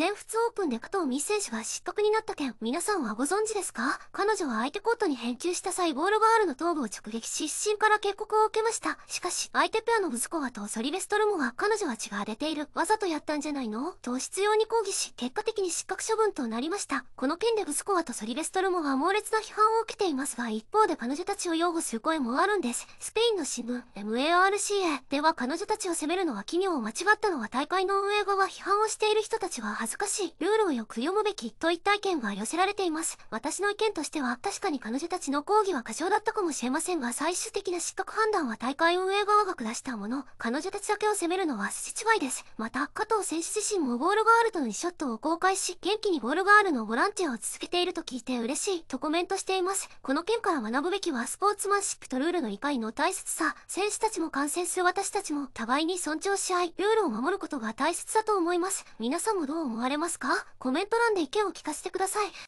全仏オープンで加藤美選手が失格になった件、皆さんはご存知ですか彼女は相手コートに返球した際、ボールガールの頭部を直撃し、失神から警告を受けました。しかし、相手ペアのブ子コとソリベストルモは、彼女は血が出ている、わざとやったんじゃないのと必要に抗議し、結果的に失格処分となりました。この件でブ子コとソリベストルモは猛烈な批判を受けていますが、一方で彼女たちを擁護する声もあるんです。スペインの新聞、MARCA では彼女たちを責めるのは企業を間違ったのは大会の運営側批判をしている人たちはずかしい、ルールをよく読むべき、といった意見が寄せられています。私の意見としては、確かに彼女たちの抗議は過剰だったかもしれませんが、最終的な失格判断は大会運営側が下したもの、彼女たちだけを責めるのは筋違いです。また、加藤選手自身もゴールガールとのショットを公開し、元気にゴールガールのボランティアを続けていると聞いて嬉しい、とコメントしています。この件から学ぶべきは、スポーツマンシップとルールの理解の大切さ、選手たちも感染する私たちも、互いに尊重し合い、ルールを守ることが大切だと思います。皆さんもどう思われますかコメント欄で意見を聞かせてください。